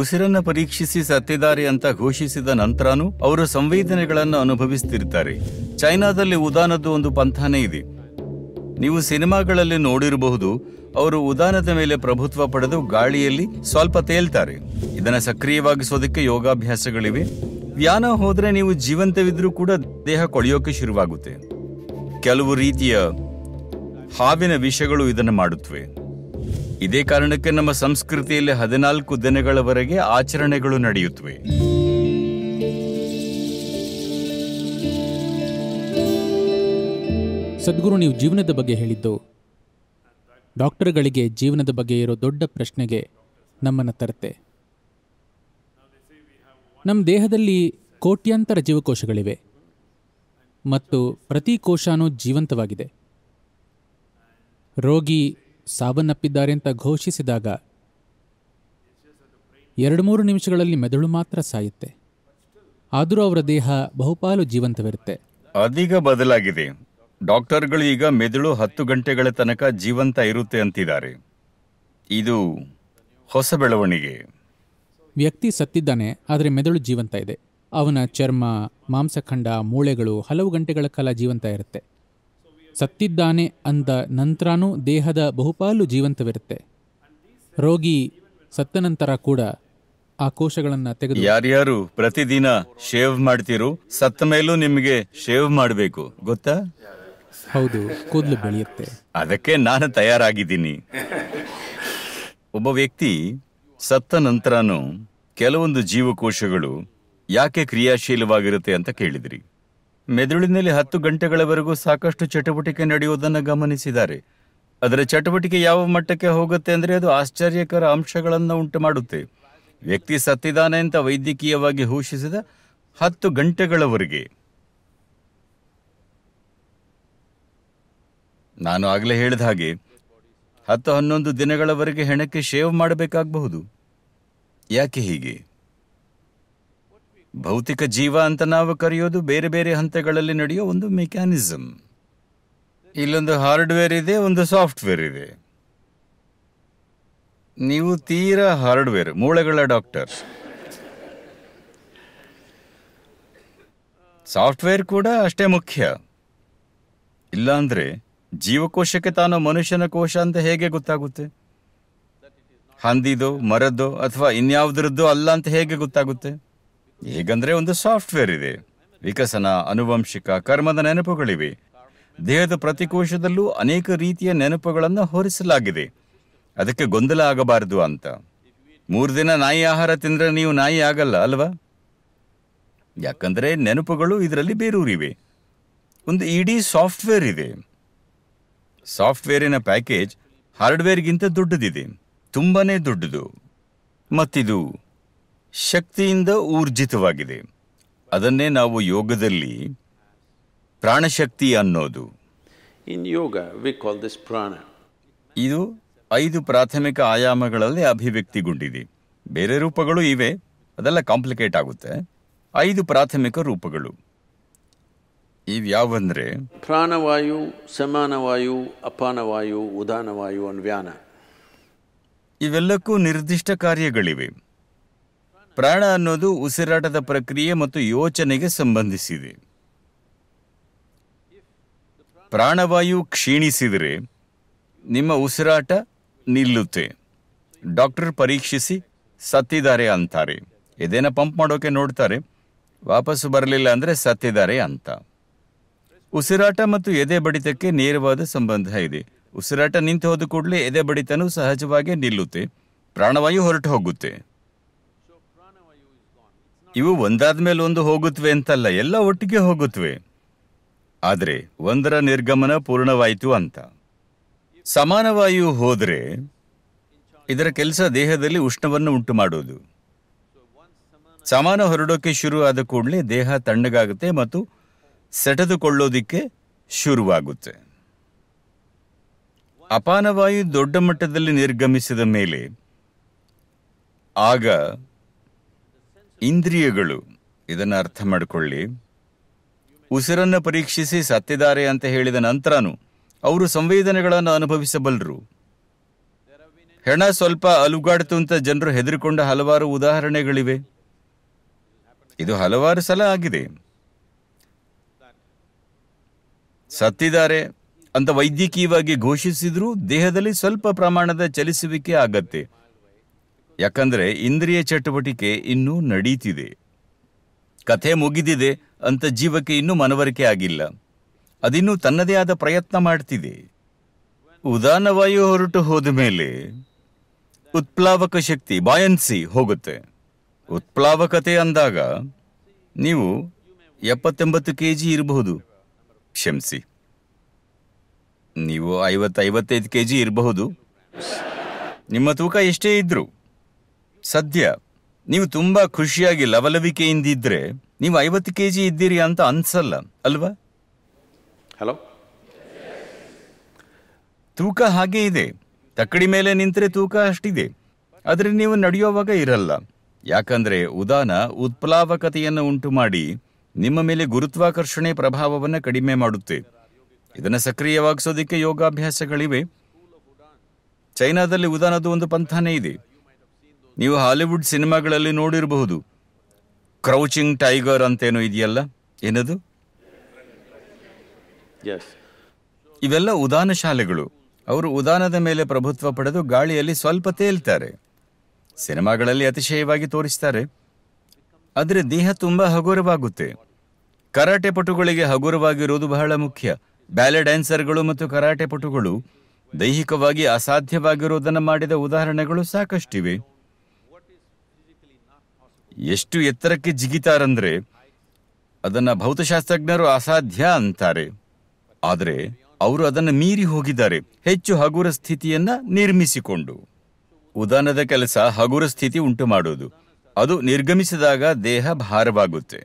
ಉಸಿರನ್ನ ಪರೀಕ್ಷಿಸಿ ಸತ್ತಿದ್ದಾರೆ ಅಂತ ಘೋಷಿಸಿದ ನಂತರನೂ ಅವರು ಸಂವೇದನೆಗಳನ್ನು ಅನುಭವಿಸ್ತಿರ್ತಾರೆ ಚೈನಾದಲ್ಲಿ ಉದಾನದ್ದು ಒಂದು ಪಂಥಾನೇ ಇದೆ ನೀವು ಸಿನಿಮಾಗಳಲ್ಲಿ ನೋಡಿರಬಹುದು ಅವರು ಉದಾನದ ಮೇಲೆ ಪ್ರಭುತ್ವ ಪಡೆದು ಗಾಳಿಯಲ್ಲಿ ಸ್ವಲ್ಪ ತೇಲ್ತಾರೆ ಇದನ್ನು ಸಕ್ರಿಯವಾಗಿಸೋದಕ್ಕೆ ಯೋಗಾಭ್ಯಾಸಗಳಿವೆ ಧ್ಯಾನ ಹೋದರೆ ನೀವು ಜೀವಂತವಿದ್ರೂ ಕೂಡ ದೇಹ ಕೊಳೆಯೋಕೆ ಶುರುವಾಗುತ್ತೆ ಕೆಲವು ರೀತಿಯ ಹಾವಿನ ವಿಷಗಳು ಇದನ್ನು ಮಾಡುತ್ತವೆ ಇದೇ ಕಾರಣಕ್ಕೆ ನಮ್ಮ ಸಂಸ್ಕೃತಿಯಲ್ಲಿ ಹದಿನಾಲ್ಕು ದಿನಗಳವರೆಗೆ ಆಚರಣೆಗಳು ನಡೆಯುತ್ತವೆ ಸದ್ಗುರು ನೀವು ಜೀವನದ ಬಗ್ಗೆ ಹೇಳಿದ್ದು ಡಾಕ್ಟರ್ಗಳಿಗೆ ಜೀವನದ ಬಗ್ಗೆ ಇರೋ ದೊಡ್ಡ ಪ್ರಶ್ನೆಗೆ ನಮ್ಮನ್ನು ತರುತ್ತೆ ನಮ್ಮ ದೇಹದಲ್ಲಿ ಕೋಟ್ಯಾಂತರ ಜೀವಕೋಶಗಳಿವೆ ಮತ್ತು ಪ್ರತಿ ಕೋಶನೂ ಜೀವಂತವಾಗಿದೆ ರೋಗಿ ಸಾವನ್ನಪ್ಪಿದ್ದಾರೆ ಅಂತ ಘೋಷಿಸಿದಾಗ ಎರಡು ಮೂರು ನಿಮಿಷಗಳಲ್ಲಿ ಮೆದುಳು ಮಾತ್ರ ಸಾಯುತ್ತೆ ಆದರೂ ಅವರ ದೇಹ ಬಹುಪಾಲು ಜೀವಂತವಿರುತ್ತೆ ಅದೀಗ ಬದಲಾಗಿದೆ ಡಾಕ್ಟರ್ಗಳು ಈಗ ಮೆದುಳು ಹತ್ತು ಗಂಟೆಗಳ ತನಕ ಜೀವಂತ ಇರುತ್ತೆ ಅಂತಿದ್ದಾರೆ ಇದು ಹೊಸ ಬೆಳವಣಿಗೆ ವ್ಯಕ್ತಿ ಸತ್ತಿದ್ದಾನೆ ಆದರೆ ಮೆದುಳು ಜೀವಂತ ಇದೆ ಅವನ ಚರ್ಮ ಮಾಂಸಖಂಡ ಮೂಳೆಗಳು ಹಲವು ಗಂಟೆಗಳ ಕಾಲ ಜೀವಂತ ಇರುತ್ತೆ ಸತ್ತಿದ್ದಾನೆ ಅಂದ ನಂತರನೂ ದೇಹದ ಬಹುಪಾಲು ಜೀವಂತವಿರುತ್ತೆ ರೋಗಿ ಸತ್ತ ನಂತರ ಕೂಡ ಆ ಕೋಶಗಳನ್ನ ತೆಗೆದು ಯಾರ್ಯಾರು ಪ್ರತಿದಿನ ಶೇವ್ ಮಾಡ್ತಿರೋ ಸತ್ತ ಮೇಲೂ ನಿಮಗೆ ಶೇವ್ ಮಾಡಬೇಕು ಗೊತ್ತಾ ಹೌದು ಕೂದಲು ಬೆಳೆಯುತ್ತೆ ಅದಕ್ಕೆ ನಾನು ತಯಾರಾಗಿದ್ದೀನಿ ಒಬ್ಬ ವ್ಯಕ್ತಿ ಸತ್ತ ನಂತರನೂ ಕೆಲವೊಂದು ಜೀವಕೋಶಗಳು ಯಾಕೆ ಕ್ರಿಯಾಶೀಲವಾಗಿರುತ್ತೆ ಅಂತ ಕೇಳಿದ್ರಿ ಮೆದುಳಿನಲ್ಲಿ ಹತ್ತು ಗಂಟೆಗಳವರೆಗೂ ಸಾಕಷ್ಟು ಚಟುವಟಿಕೆ ನಡೆಯುವುದನ್ನು ಗಮನಿಸಿದ್ದಾರೆ ಅದರ ಚಟುವಟಿಕೆ ಯಾವ ಮಟ್ಟಕ್ಕೆ ಹೋಗುತ್ತೆ ಅಂದರೆ ಅದು ಆಶ್ಚರ್ಯಕರ ಅಂಶಗಳನ್ನು ಉಂಟು ಮಾಡುತ್ತೆ ವ್ಯಕ್ತಿ ಸತ್ತಿದ್ದಾನೆ ಅಂತ ವೈದ್ಯಕೀಯವಾಗಿ ಘೋಷಿಸಿದ ಹತ್ತು ಗಂಟೆಗಳವರೆಗೆ ನಾನು ಆಗಲೇ ಹೇಳಿದ ಹಾಗೆ ಹತ್ತು ಹನ್ನೊಂದು ದಿನಗಳವರೆಗೆ ಹೆಣಕ್ಕೆ ಶೇವ್ ಮಾಡಬೇಕಾಗಬಹುದು ಯಾಕೆ ಹೀಗೆ ಭೌತಿಕ ಜೀವ ಅಂತ ನಾವು ಕರೆಯೋದು ಬೇರೆ ಬೇರೆ ಹಂತಗಳಲ್ಲಿ ನಡೆಯೋ ಒಂದು ಮೆಕ್ಯಾನಿಸಮ್ ಇಲ್ಲೊಂದು ಹಾರ್ಡ್ವೇರ್ ಇದೆ ಒಂದು ಸಾಫ್ಟ್ವೇರ್ ಇದೆ ನೀವು ತೀರಾ ಹಾರ್ಡ್ವೇರ್ ಮೂಳೆಗಳ ಡಾಕ್ಟರ್ ಸಾಫ್ಟ್ವೇರ್ ಕೂಡ ಅಷ್ಟೇ ಮುಖ್ಯ ಇಲ್ಲಾಂದ್ರೆ ಜೀವಕೋಶಕ್ಕೆ ತಾನು ಮನುಷ್ಯನ ಕೋಶ ಅಂತ ಹೇಗೆ ಗೊತ್ತಾಗುತ್ತೆ ಹಂದಿದೋ ಮರದ್ದೋ ಅಥವಾ ಇನ್ಯಾವುದರದ್ದೋ ಅಲ್ಲ ಅಂತ ಹೇಗೆ ಗೊತ್ತಾಗುತ್ತೆ ಈಗಂದ್ರೆ ಒಂದು ಸಾಫ್ಟ್ವೇರ್ ಇದೆ ವಿಕಸನ ಅನುವಂಶಿಕ ಕರ್ಮದ ನೆನಪುಗಳಿವೆ ದೇಹದ ಪ್ರತಿಕೋಶದಲ್ಲೂ ಅನೇಕ ರೀತಿಯ ನೆನಪುಗಳನ್ನು ಹೊರಿಸಲಾಗಿದೆ ಅದಕ್ಕೆ ಗೊಂದಲ ಆಗಬಾರದು ಅಂತ ಮೂರು ದಿನ ನಾಯಿ ಆಹಾರ ತಿಂದರೆ ನೀವು ನಾಯಿ ಆಗಲ್ಲ ಅಲ್ವಾ ಯಾಕಂದರೆ ನೆನಪುಗಳು ಇದರಲ್ಲಿ ಬೇರೂರಿವೆ ಒಂದು ಇಡೀ ಸಾಫ್ಟ್ವೇರ್ ಇದೆ ಸಾಫ್ಟ್ವೇರಿನ ಪ್ಯಾಕೇಜ್ ಹಾರ್ಡ್ವೇರ್ಗಿಂತ ದೊಡ್ಡದಿದೆ ತುಂಬಾ ದೊಡ್ಡದು ಮತ್ತಿದು ಶಕ್ತಿಯಿಂದ ಊರ್ಜಿತವಾಗಿದೆ ಅದನ್ನೇ ನಾವು ಯೋಗದಲ್ಲಿ ಪ್ರಾಣಶಕ್ತಿ ಅನ್ನೋದು ಇನ್ ಯೋಗ ವಿ ಕಾಲ್ ದಿಸ್ ಪ್ರಾಣ ಇದು ಐದು ಪ್ರಾಥಮಿಕ ಆಯಾಮಗಳಲ್ಲಿ ಅಭಿವ್ಯಕ್ತಿಗೊಂಡಿದೆ ಬೇರೆ ರೂಪಗಳು ಇವೆ ಅದೆಲ್ಲ ಕಾಂಪ್ಲಿಕೇಟ್ ಆಗುತ್ತೆ ಐದು ಪ್ರಾಥಮಿಕ ರೂಪಗಳು ಇವ್ಯಾವಂದರೆ ಪ್ರಾಣವಾಯು ಸಮಾನವಾಯು ಅಪಾನವಾಯು ಉದಾನವಾಯು ಅನ್ವ್ಯಾನ ಇವೆಲ್ಲಕ್ಕೂ ನಿರ್ದಿಷ್ಟ ಕಾರ್ಯಗಳಿವೆ ಪ್ರಾಣ ಅನ್ನೋದು ಉಸಿರಾಟದ ಪ್ರಕ್ರಿಯೆ ಮತ್ತು ಯೋಚನೆಗೆ ಸಂಬಂಧಿಸಿದೆ ಪ್ರಾಣವಾಯು ಕ್ಷೀಣಿಸಿದರೆ ನಿಮ್ಮ ಉಸಿರಾಟ ನಿಲ್ಲುತ್ತೆ ಡಾಕ್ಟರ್ ಪರೀಕ್ಷಿಸಿ ಸತ್ತಿದ್ದಾರೆ ಅಂತಾರೆ ಇದೇನ ಪಂಪ್ ಮಾಡೋಕೆ ನೋಡ್ತಾರೆ ವಾಪಸ್ಸು ಬರಲಿಲ್ಲ ಅಂದರೆ ಸತ್ತಿದ್ದಾರೆ ಅಂತ ಉಸಿರಾಟ ಮತ್ತು ಎದೆ ಬಡಿತಕ್ಕೆ ನೇರವಾದ ಸಂಬಂಧ ಇದೆ ಉಸಿರಾಟ ನಿಂತು ಹೋದ ಕೂಡಲೇ ಎದೆ ಬಡಿತನೂ ಸಹಜವಾಗಿ ನಿಲ್ಲುತ್ತೆ ಪ್ರಾಣವಾಯು ಹೊರಟು ಹೋಗುತ್ತೆ ಇವು ಒಂದಾದ್ಮೇಲೆ ಒಂದು ಹೋಗುತ್ತವೆ ಅಂತಲ್ಲ ಎಲ್ಲ ಒಟ್ಟಿಗೆ ಹೋಗುತ್ತವೆ ಆದರೆ ಒಂದರ ನಿರ್ಗಮನ ಪೂರ್ಣವಾಯಿತು ಅಂತ ಸಮಾನವಾಯು ಹೋದರೆ ಇದರ ಕೆಲಸ ದೇಹದಲ್ಲಿ ಉಷ್ಣವನ್ನು ಉಂಟು ಮಾಡೋದು ಸಮಾನ ಹೊರಡೋಕೆ ಶುರು ಆದ ಕೂಡಲೇ ದೇಹ ತಣ್ಣಗಾಗುತ್ತೆ ಮತ್ತು ಸೆಟೆದುಕೊಳ್ಳೋದಿಕ್ಕೆ ಶುರುವಾಗುತ್ತೆ ಅಪಾನವಾಯು ದೊಡ್ಡ ಮಟ್ಟದಲ್ಲಿ ನಿರ್ಗಮಿಸಿದ ಮೇಲೆ ಆಗ ಇಂದ್ರಿಯಗಳು ಇದನ್ನು ಅರ್ಥ ಮಾಡಿಕೊಳ್ಳಿ ಉಸಿರನ್ನು ಪರೀಕ್ಷಿಸಿ ಸತ್ತಿದ್ದಾರೆ ಅಂತ ಹೇಳಿದ ನಂತರನು ಅವರು ಸಂವೇದನೆಗಳನ್ನು ಅನುಭವಿಸಬಲ್ಲರು ಹೆಣ ಸ್ವಲ್ಪ ಅಲುಗಾಡ್ತು ಅಂತ ಜನರು ಹೆದರಿಕೊಂಡ ಹಲವಾರು ಉದಾಹರಣೆಗಳಿವೆ ಇದು ಹಲವಾರು ಸಲ ಆಗಿದೆ ಸತ್ತಿದ್ದಾರೆ ಅಂತ ವೈದ್ಯಕೀಯವಾಗಿ ಘೋಷಿಸಿದ್ರೂ ದೇಹದಲ್ಲಿ ಸ್ವಲ್ಪ ಪ್ರಮಾಣದ ಚಲಿಸುವಿಕೆ ಆಗತ್ತೆ ಯಾಕಂದರೆ ಇಂದ್ರಿಯ ಚಟುವಟಿಕೆ ಇನ್ನೂ ನಡೀತಿದೆ ಕಥೆ ಮುಗಿದಿದೆ ಅಂತ ಜೀವಕ್ಕೆ ಇನ್ನೂ ಮನವರಿಕೆ ಆಗಿಲ್ಲ ಅದಿನ್ನೂ ತನ್ನದೇ ಆದ ಪ್ರಯತ್ನ ಮಾಡ್ತಿದೆ ಉದಾನವಾಯು ಹೊರಟು ಹೋದ ಮೇಲೆ ಉತ್ಪ್ಲಾವಕ ಶಕ್ತಿ ಬಾಯನ್ಸಿ ಹೋಗುತ್ತೆ ಉತ್ಪ್ಲಾವಕತೆ ಅಂದಾಗ ನೀವು ಎಪ್ಪತ್ತೆಂಬತ್ತು ಕೆ ಜಿ ಇರಬಹುದು ಕ್ಷಮಿಸಿ ನೀವು ಐವತ್ತೈವತ್ತೈದು ಕೆ ಜಿ ಇರಬಹುದು ನಿಮ್ಮ ತೂಕ ಎಷ್ಟೇ ಇದ್ದರೂ ಸದ್ಯ ನೀವು ತುಂಬಾ ಖುಷಿಯಾಗಿ ಲವಲವಿಕೆಯಿಂದಿದ್ರೆ ನೀವು ಐವತ್ತು ಕೆ ಜಿ ಇದ್ದೀರಿ ಅಂತ ಅನ್ಸಲ್ಲ ಅಲ್ವಾ ಹಲೋ ತೂಕ ಹಾಗೆ ಇದೆ ತಕ್ಕಡಿ ಮೇಲೆ ನಿಂತರೆ ತೂಕ ಅಷ್ಟಿದೆ ಆದರೆ ನೀವು ನಡೆಯುವಾಗ ಇರಲ್ಲ ಯಾಕಂದ್ರೆ ಉದಾನ ಉತ್ಪ್ಲಾವಕತೆಯನ್ನು ಉಂಟು ಮಾಡಿ ನಿಮ್ಮ ಮೇಲೆ ಗುರುತ್ವಾಕರ್ಷಣೆ ಪ್ರಭಾವವನ್ನು ಕಡಿಮೆ ಮಾಡುತ್ತೆ ಇದನ್ನು ಸಕ್ರಿಯವಾಗಿಸೋದಕ್ಕೆ ಯೋಗಾಭ್ಯಾಸಗಳಿವೆ ಚೈನಾದಲ್ಲಿ ಉದಾನದ ಒಂದು ಪಂಥನೇ ಇದೆ ನೀವು ಹಾಲಿವುಡ್ ಸಿನಿಮಾಗಳಲ್ಲಿ ನೋಡಿರಬಹುದು ಕ್ರೌಚಿಂಗ್ ಟೈಗರ್ ಅಂತೇನು ಇದೆಯಲ್ಲ ಏನದು ಇವೆಲ್ಲ ಉದಾನ ಶಾಲೆಗಳು ಅವರು ಉದಾನದ ಮೇಲೆ ಪ್ರಭುತ್ವ ಪಡೆದು ಗಾಳಿಯಲ್ಲಿ ಸ್ವಲ್ಪ ತೇಲ್ತಾರೆ ಸಿನಿಮಾಗಳಲ್ಲಿ ಅತಿಶಯವಾಗಿ ತೋರಿಸ್ತಾರೆ ಆದರೆ ದೇಹ ತುಂಬ ಹಗುರವಾಗುತ್ತೆ ಕರಾಟೆ ಪಟುಗಳಿಗೆ ಹಗುರವಾಗಿರುವುದು ಬಹಳ ಮುಖ್ಯ ಬ್ಯಾಲೆ ಡ್ಯಾನ್ಸರ್ಗಳು ಮತ್ತು ಕರಾಟೆ ಪಟುಗಳು ದೈಹಿಕವಾಗಿ ಅಸಾಧ್ಯವಾಗಿರುವುದನ್ನು ಮಾಡಿದ ಉದಾಹರಣೆಗಳು ಸಾಕಷ್ಟಿವೆ ಎಷ್ಟು ಎತ್ತರಕ್ಕೆ ಜಿಗಿತಾರಂದ್ರೆ ಅದನ್ನ ಭೌತಶಾಸ್ತ್ರಜ್ಞರು ಅಸಾಧ್ಯ ಅಂತಾರೆ ಆದರೆ ಅವರು ಅದನ್ನು ಮೀರಿ ಹೋಗಿದ್ದಾರೆ ಹೆಚ್ಚು ಹಗುರ ಸ್ಥಿತಿಯನ್ನ ನಿರ್ಮಿಸಿಕೊಂಡು ಉದಾನದ ಕೆಲಸ ಹಗುರ ಸ್ಥಿತಿ ಉಂಟು ಮಾಡೋದು ಅದು ನಿರ್ಗಮಿಸಿದಾಗ ದೇಹ ಭಾರವಾಗುತ್ತೆ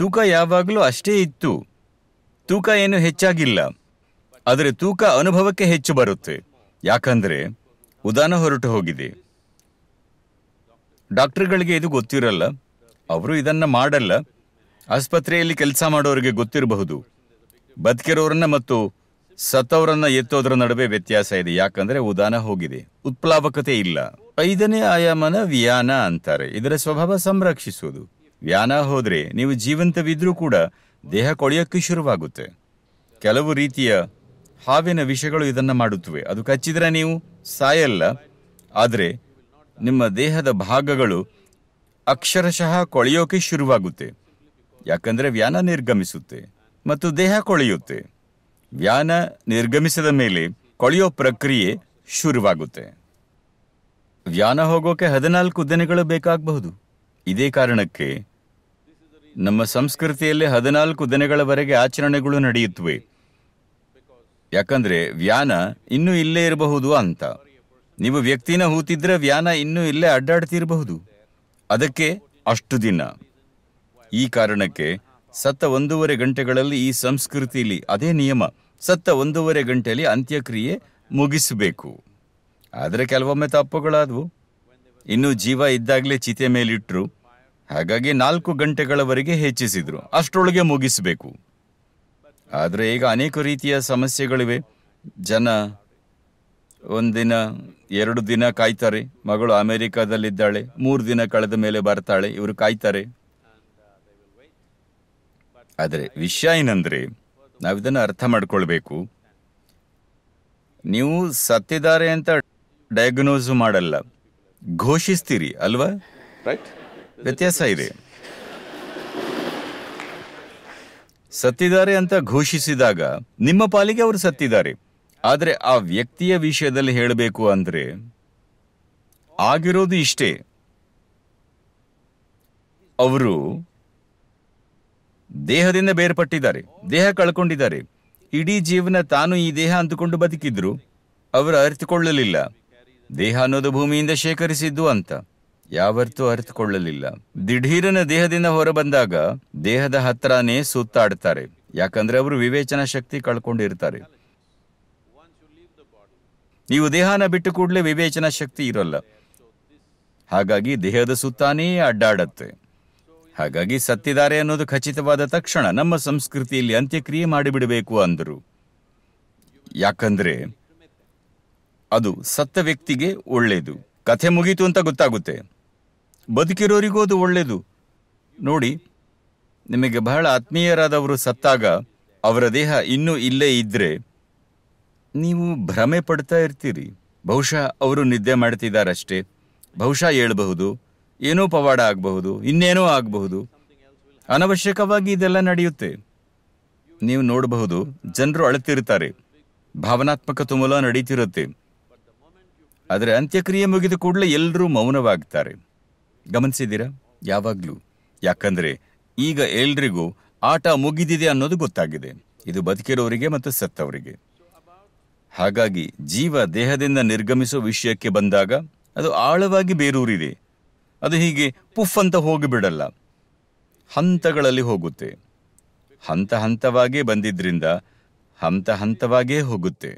ತೂಕ ಯಾವಾಗಲೂ ಅಷ್ಟೇ ಇತ್ತು ತೂಕ ಏನು ಹೆಚ್ಚಾಗಿಲ್ಲ ಆದರೆ ತೂಕ ಅನುಭವಕ್ಕೆ ಹೆಚ್ಚು ಬರುತ್ತೆ ಯಾಕಂದ್ರೆ ಉದಾನ ಹೊರಟು ಹೋಗಿದೆ ಡಾಕ್ಟರ್ಗಳಿಗೆ ಇದು ಗೊತ್ತಿರಲ್ಲ ಅವರು ಇದನ್ನು ಮಾಡಲ್ಲ ಆಸ್ಪತ್ರೆಯಲ್ಲಿ ಕೆಲಸ ಮಾಡೋರಿಗೆ ಗೊತ್ತಿರಬಹುದು ಬದುಕಿರೋರನ್ನ ಮತ್ತು ಸತ್ತವರನ್ನ ಎತ್ತೋದ್ರ ನಡುವೆ ವ್ಯತ್ಯಾಸ ಇದೆ ಯಾಕಂದ್ರೆ ಉದಾನ ಹೋಗಿದೆ ಉತ್ಪ್ಲಾವಕತೆ ಇಲ್ಲ ಐದನೇ ಆಯಾಮನ ವ್ಯಾನ ಅಂತಾರೆ ಇದರ ಸ್ವಭಾವ ಸಂರಕ್ಷಿಸುವುದು ವ್ಯಾನ ಹೋದ್ರೆ ನೀವು ಜೀವಂತವಿದ್ರೂ ಕೂಡ ದೇಹ ಕೊಳೆಯಕ್ಕೆ ಶುರುವಾಗುತ್ತೆ ಕೆಲವು ರೀತಿಯ ಹಾವಿನ ವಿಷಗಳು ಇದನ್ನ ಮಾಡುತ್ತವೆ ಅದು ಕಚ್ಚಿದ್ರೆ ನೀವು ಸಾಯಲ್ಲ ಆದರೆ ನಿಮ್ಮ ದೇಹದ ಭಾಗಗಳು ಅಕ್ಷರಶಃ ಕೊಳೆಯೋಕೆ ಶುರುವಾಗುತ್ತೆ ಯಾಕಂದ್ರೆ ವ್ಯಾನ ನಿರ್ಗಮಿಸುತ್ತೆ ಮತ್ತು ದೇಹ ಕೊಳೆಯುತ್ತೆ ವ್ಯಾನ ನಿರ್ಗಮಿಸಿದ ಮೇಲೆ ಕೊಳೆಯೋ ಪ್ರಕ್ರಿಯೆ ಶುರುವಾಗುತ್ತೆ ವ್ಯಾನ ಹೋಗೋಕೆ ಹದಿನಾಲ್ಕು ದಿನಗಳು ಬೇಕಾಗಬಹುದು ಇದೇ ಕಾರಣಕ್ಕೆ ನಮ್ಮ ಸಂಸ್ಕೃತಿಯಲ್ಲಿ ಹದಿನಾಲ್ಕು ದಿನಗಳವರೆಗೆ ಆಚರಣೆಗಳು ನಡೆಯುತ್ತವೆ ಯಾಕಂದ್ರೆ ವ್ಯಾನ ಇನ್ನೂ ಇಲ್ಲೇ ಇರಬಹುದು ಅಂತ ನೀವು ವ್ಯಕ್ತಿನ ಹೂತಿದ್ರೆ ವ್ಯಾನ ಇನ್ನೂ ಇಲ್ಲೇ ಅಡ್ಡಾಡ್ತಿರಬಹುದು ಅದಕ್ಕೆ ಅಷ್ಟು ದಿನ ಈ ಕಾರಣಕ್ಕೆ ಸತ್ತ ಒಂದೂವರೆ ಗಂಟೆಗಳಲ್ಲಿ ಈ ಸಂಸ್ಕೃತಿಲಿ ಅದೇ ನಿಯಮ ಸತ್ತ ಒಂದೂವರೆ ಗಂಟೆಯಲ್ಲಿ ಅಂತ್ಯಕ್ರಿಯೆ ಮುಗಿಸಬೇಕು ಆದರೆ ಕೆಲವೊಮ್ಮೆ ತಪ್ಪುಗಳಾದವು ಇನ್ನೂ ಜೀವ ಇದ್ದಾಗಲೇ ಚಿತೆ ಮೇಲಿಟ್ಟರು ಹಾಗಾಗಿ ನಾಲ್ಕು ಗಂಟೆಗಳವರೆಗೆ ಹೆಚ್ಚಿಸಿದ್ರು ಅಷ್ಟರೊಳಗೆ ಮುಗಿಸಬೇಕು ಆದರೆ ಈಗ ಅನೇಕ ರೀತಿಯ ಸಮಸ್ಯೆಗಳಿವೆ ಜನ ಒಂದಿನ ಎರಡು ದಿನ ಕಾಯ್ತಾರೆ ಮಗಳು ಅಮೆರಿಕಾದಲ್ಲಿದ್ದಾಳೆ ಮೂರು ದಿನ ಕಳೆದ ಮೇಲೆ ಬರ್ತಾಳೆ ಇವರು ಕಾಯ್ತಾರೆ ಆದರೆ ವಿಷಯ ಏನಂದ್ರೆ ನಾವಿದನ್ನು ಅರ್ಥ ಮಾಡ್ಕೊಳ್ಬೇಕು ನೀವು ಸತ್ತಿದ್ದಾರೆ ಅಂತ ಡಯಾಗ್ನೋಸ್ ಮಾಡಲ್ಲ ಘೋಷಿಸ್ತೀರಿ ಅಲ್ವಾ ವ್ಯತ್ಯಾಸ ಇದೆ ಸತ್ತಿದ್ದಾರೆ ಅಂತ ಘೋಷಿಸಿದಾಗ ನಿಮ್ಮ ಪಾಲಿಗೆ ಅವರು ಸತ್ತಿದ್ದಾರೆ ಆದರೆ ಆ ವ್ಯಕ್ತಿಯ ವಿಷಯದಲ್ಲಿ ಹೇಳಬೇಕು ಅಂದರೆ ಆಗಿರೋದು ಇಷ್ಟೇ ಅವರು ದೇಹದಿಂದ ಬೇರ್ಪಟ್ಟಿದ್ದಾರೆ ದೇಹ ಕಳ್ಕೊಂಡಿದ್ದಾರೆ ಇಡೀ ಜೀವನ ತಾನು ಈ ದೇಹ ಅಂದುಕೊಂಡು ಬದುಕಿದ್ರು ಅವರು ಅರಿತುಕೊಳ್ಳಲಿಲ್ಲ ದೇಹ ಅನ್ನೋದು ಭೂಮಿಯಿಂದ ಶೇಖರಿಸಿದ್ದು ಅಂತ ಯಾವತ್ತೂ ಅರಿತುಕೊಳ್ಳಲಿಲ್ಲ ದಿಢೀರನ ದೇಹದಿಂದ ಹೊರ ಬಂದಾಗ ದೇಹದ ಹತ್ರನೇ ಸುತ್ತಾಡ್ತಾರೆ ಯಾಕಂದ್ರೆ ಅವರು ವಿವೇಚನಾ ಶಕ್ತಿ ಕಳ್ಕೊಂಡಿರ್ತಾರೆ ನೀವು ದೇಹನ ಬಿಟ್ಟು ಕೂಡಲೇ ವಿವೇಚನಾ ಶಕ್ತಿ ಇರೋಲ್ಲ ಹಾಗಾಗಿ ದೇಹದ ಸುತ್ತಾನೇ ಅಡ್ಡಾಡತ್ತೆ ಹಾಗಾಗಿ ಸತ್ತಿದ್ದಾರೆ ಅನ್ನೋದು ಖಚಿತವಾದ ತಕ್ಷಣ ನಮ್ಮ ಸಂಸ್ಕೃತಿಯಲ್ಲಿ ಅಂತ್ಯಕ್ರಿಯೆ ಮಾಡಿಬಿಡಬೇಕು ಅಂದರು ಯಾಕಂದ್ರೆ ಅದು ಸತ್ತ ವ್ಯಕ್ತಿಗೆ ಒಳ್ಳೇದು ಕಥೆ ಮುಗೀತು ಅಂತ ಗೊತ್ತಾಗುತ್ತೆ ಬದುಕಿರೋರಿಗೂ ಅದು ಒಳ್ಳೇದು ನೋಡಿ ನಿಮಗೆ ಬಹಳ ಆತ್ಮೀಯರಾದವರು ಸತ್ತಾಗ ಅವರ ದೇಹ ಇನ್ನೂ ಇಲ್ಲೇ ಇದ್ದರೆ ನೀವು ಭ್ರಮೆ ಪಡ್ತಾ ಇರ್ತೀರಿ ಬಹುಶಃ ಅವರು ನಿದ್ದೆ ಮಾಡ್ತಿದ್ದಾರಷ್ಟೇ ಬಹುಶಃ ಹೇಳಬಹುದು ಏನೋ ಪವಾಡ ಆಗಬಹುದು ಇನ್ನೇನೋ ಆಗಬಹುದು ಅನವಶ್ಯಕವಾಗಿ ಇದೆಲ್ಲ ನಡೆಯುತ್ತೆ ನೀವು ನೋಡಬಹುದು ಜನರು ಅಳತಿರ್ತಾರೆ ಭಾವನಾತ್ಮಕ ತುಮಲ ನಡೀತಿರುತ್ತೆ ಆದರೆ ಅಂತ್ಯಕ್ರಿಯೆ ಮುಗಿದ ಕೂಡಲೇ ಎಲ್ಲರೂ ಮೌನವಾಗ್ತಾರೆ ಗಮನಿಸಿದ್ದೀರಾ ಯಾವಾಗಲೂ ಯಾಕಂದರೆ ಈಗ ಎಲ್ರಿಗೂ ಆಟ ಮುಗಿದಿದೆ ಅನ್ನೋದು ಗೊತ್ತಾಗಿದೆ ಇದು ಬದುಕಿರೋರಿಗೆ ಮತ್ತು ಸತ್ತವರಿಗೆ ಹಾಗಾಗಿ ಜೀವ ದೇಹದಿಂದ ನಿರ್ಗಮಿಸುವ ವಿಷಯಕ್ಕೆ ಬಂದಾಗ ಅದು ಆಳವಾಗಿ ಬೇರೂರಿದೆ ಅದು ಹೀಗೆ ಪುಫ್ ಅಂತ ಹೋಗಿಬಿಡಲ್ಲ ಹಂತಗಳಲ್ಲಿ ಹೋಗುತ್ತೆ ಹಂತ ಹಂತವಾಗೇ ಬಂದಿದ್ರಿಂದ ಹಂತ ಹಂತವಾಗೇ ಹೋಗುತ್ತೆ